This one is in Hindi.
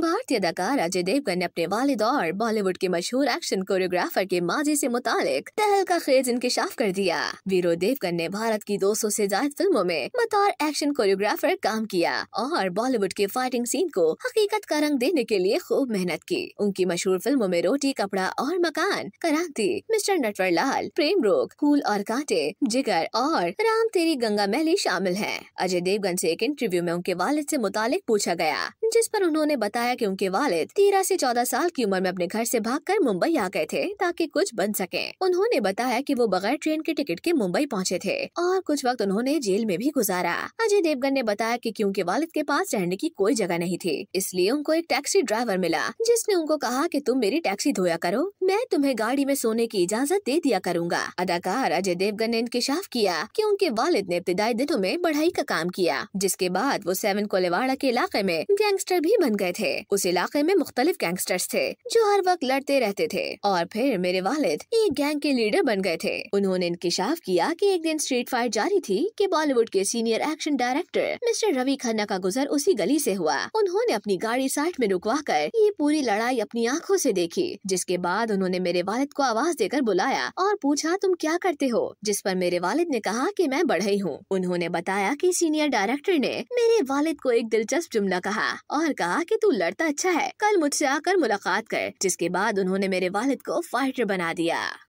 भारतीय अदाकार अजय देवगन ने अपने वालिद और बॉलीवुड के मशहूर एक्शन कोरियोग्राफर के माजी से मुतालिक तहल का खेज इंकशाफ कर दिया वीरो देवगन ने भारत की 200 से ज्यादा फिल्मों में बतौर एक्शन कोरियोग्राफर काम किया और बॉलीवुड के फाइटिंग सीन को हकीकत का रंग देने के लिए खूब मेहनत की उनकी मशहूर फिल्मों में रोटी कपड़ा और मकान करांति मिस्टर नटवर लाल प्रेम रोग फूल और कांटे जिगर और राम तेरी गंगा मैली शामिल है अजय देवगन ऐसी एक इंटरव्यू में उनके वालिद ऐसी मुतालिक पूछा गया जिस पर उन्होंने बताया बताया कि उनके वालिद तेरह से चौदह साल की उम्र में अपने घर से भागकर मुंबई आ गए थे ताकि कुछ बन सके उन्होंने बताया कि वो बगैर ट्रेन के टिकट के मुंबई पहुंचे थे और कुछ वक्त उन्होंने जेल में भी गुजारा अजय देवगन ने बताया कि क्योंकि वालिद के पास रहने की कोई जगह नहीं थी इसलिए उनको एक टैक्सी ड्राइवर मिला जिसने उनको कहा की तुम मेरी टैक्सी धोया करो मैं तुम्हें गाड़ी में सोने की इजाजत दे दिया करूँगा अदाकार अजय देवगन ने इंकशाफ किया की उनके वालिद ने इब्तदाई दिनों में बढ़ाई का काम किया जिसके बाद वो सेवन कोलेवाड़ा के इलाके में गैंगस्टर भी बन गए थे उस इलाके में मुख्तलिफ गैंगस्टर्स थे जो हर वक्त लड़ते रहते थे और फिर मेरे वालिद एक गैंग के लीडर बन गए थे उन्होंने इंकशाफ किया कि एक दिन स्ट्रीट फाइट जारी थी की बॉलीवुड के senior action director mister Ravi Khanna का गुजर उसी गली ऐसी हुआ उन्होंने अपनी गाड़ी साइड में रुकवा कर ये पूरी लड़ाई अपनी आँखों ऐसी देखी जिसके बाद उन्होंने मेरे वालिद को आवाज देकर बुलाया और पूछा तुम क्या करते हो जिस पर मेरे वालिद ने कहा कि मैं बढ़ई हूँ उन्होंने बताया कि सीनियर डायरेक्टर ने मेरे वालिद को एक दिलचस्प जुमला कहा और कहा कि तू लड़ करता अच्छा है कल मुझसे आकर मुलाकात कर जिसके बाद उन्होंने मेरे वालिद को फाइटर बना दिया